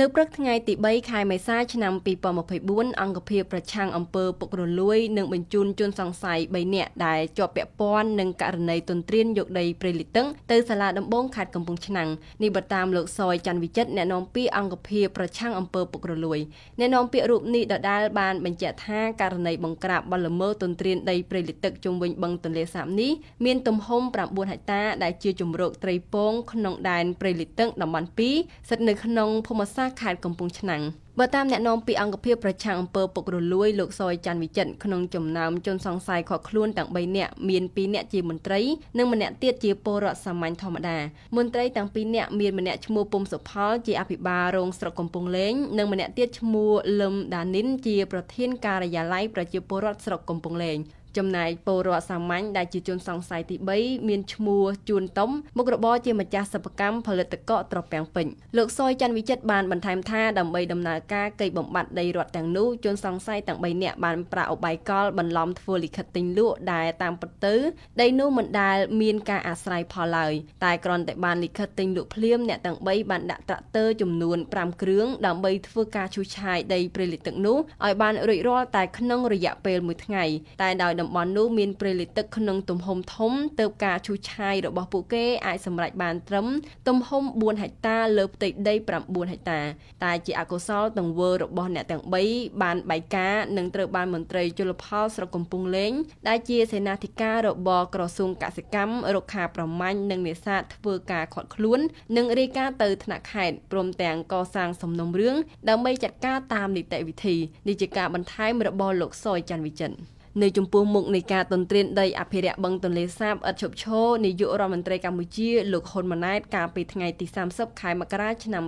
នៅព្រឹកថ្ងៃទី3ខែមេសាឆ្នាំ2024អង្គភាពប្រឆាំងអំពើពុករលួយនិងបញ្ជូនជនសង្ស័យ3នាក់ដែលជាប់ពាក់ព័ន្ធនឹងករណីទន្ទ្រាន យកដីព្រៃលិតឹងទៅសាលាដំបងខេត្តកំពង់ឆ្នាំងនេះបតាមលោកសយច័ន្ទវិចិត្រអ្នកនាំពាក្យអង្គភាពប្រឆាំងអំពើពុករលួយអ្នកនាំពាក្យរូបនេះដដាលបានបញ្ជាក់ថាករណីបង្ក្រាបបលល្មើសទន្ទ្រានដីព្រៃលិតឹកជុំវិញបឹងទន្លេសាបនេះមាន ទំហំ9ហិកតាដែលជាជំរកត្រីពងក្នុងដែនព្រៃលិតឹងតំបន់2ស្ថិតនៅក្នុងភូមិសាសាខេត្តកំពង់ឆ្នាំងបើតាមអ្នកនាំពាក្យអង្គភាពប្រជាអង្គើពុករលួយលោកសយច័ន្ទវិចិត្រក្នុងចំណោមជនសង្ស័យខកខ្លួនទាំង3នាក់មាន2នាក់ជាមន្ត្រីនិងម្នាក់ទៀតជាពលរដ្ឋសាមញ្ញធម្មតា មន្ត្រីទាំង2នាក់មានម្នាក់ឈ្មោះពុំសុផលជាអភិបាលរងស្រុកកំពង់លេងនិងម្នាក់ទៀតឈ្មោះលឹមដានីនជា ប្រធានការិយាល័យប្រជាពលរដ្ឋស្រុកកំពង់លេងចំណែកពលរដ្ឋសាមញ្ញដែលជាជនសង្ស័យទី3មានឈ្មោះជួនតុំមុខរបរជាម្ចាស់សិប្បកម្មផលិតកកត្រពាំងពេញលោកសយច័ន្ទវិចិត្របានបន្ថែមថាដើម្បីដំណើរការកិច្ចបំបត្តិដីរដ្ឋទាំងនោះជនសង្ស័យទាំង3នាក់បានប្រាឧបាយកលបន្លំ ធ្វើលិខិតទិញលក់ដែលតាមពិតទៅដីនោះមិនដែល មានការអាស្រ័យផលឡើយតែគ្រាន់តែបានលិខិតទិញលក់ភ្លាមអ្នកទាំង3បានដាក់ត្រាក់ទ័រចំនួន5គ្រឿងដើម្បីធ្វើការឈូសឆាយដីព្រៃលិចទឹកនោះឲ្យបានរួចរាល់តែក្នុងរយៈពេល1ថ្ងៃតែដោយតំបន់នោះមានព្រៃលិចទឹកក្នុង ទំហំធំទៅការឈូសឆាយរបស់ពួកគេអាចសម្រេចបានត្រឹមទំហំ4ហិកតាលើផ្ទៃដី9ហិកតាតែជា អកុសលទង្វើរបស់អ្នកទាំង3បានបែកការនិងត្រូវបានមន្ត្រីជលផលស្រុកកំពង់លេង ដែលជាសេនាធិការរបស់ក្រសួងកសិកម្មរុក្ខាប្រមាញ់និងនេសាទធ្វើការខាត់ខ្លួននិងរាយការណ៍ទៅថ្នាក់ខេត្តព្រមទាំងកសាង សំណុំរឿងដើម្បីចាត់ការតាមនីតិវិធីនេះជាការបន្ថែមរបស់លោកសយច័ន្ទវិចិត្រនៅចំពោះមុខនៃការទន្ទ្រានដីអភិរក្សបឹងទន្លេសាបឥតឈប់ឈរនាយករដ្ឋមន្ត្រីកម្ពុជាលោកហ៊ុនម៉ាណែតកាលពីថ្ងៃទី30ខែមករាឆ្នាំ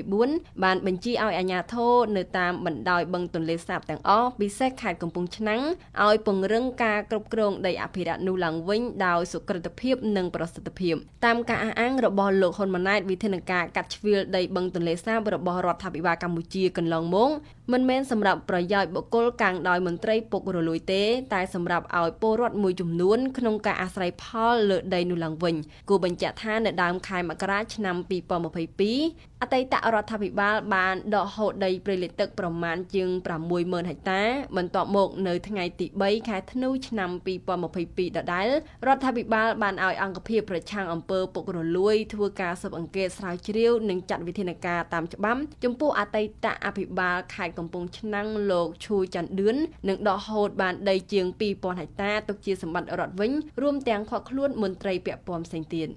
2024បានបញ្ជាឲ្យអាជ្ញាធរនៅតាមបណ្ដោយបឹងទន្លេសាបទាំងអស់ពិសេសខេត្តកំពង់ឆ្នាំងឲ្យពង្រឹងការគ្រប់គ្រងដីអភិរក្សនោះឡើងវិញដោយសុក្រិតភាព និងប្រសិទ្ធភាពតាមការអះអាងរបស់លោកហ៊ុនម៉ាណែតវិធានការកាត់ជ្រឿលដីបឹងទន្លេសាបរបស់រដ្ឋាភិបាលកម្ពុជាកន្លងមកមិនមែនសម្រាប់ប្រយោជន៍បុគ្គលកាំងដោយមន្ត្រីពុករលួយទេតែសម្រាប់ឲ្យពលរដ្ឋមួយចំនួនក្នុងការអាស្រ័យផលលើដីនោះឡើងវិញគូបញ្ជាក់ថានៅដើមខែមករាឆ្នាំ2022អតីតរដ្ឋាភិបាលបានដកហូតដីព្រៃលិចទឹកប្រមាណជាង60000ហិកតា បន្ទាប់មកនៅថ្ងៃទី3ខែធ្នូឆ្នាំ2022ដដែលរដ្ឋាភិបាលបានឲ្យអង្គភាពប្រឆាំងអំពើពុករលួយធ្វើការស៊ើបអង្កេតស្រាវជ្រាវនិងចាត់វិធានការតាមច្បាប់ចំពោះអតីតអភិបាលខេត្តកំពង់ឆ្នាំងលោកឈូច័ន្ទឌឿននឹងដកហូតបាន ដីជាង2000ហិកតាទុកជាសម្បត្តិរដ្ឋវិញរួមទាំងខកខ្លួន មន្ត្រីពាក់ព័ន្ធផ្សេងទៀត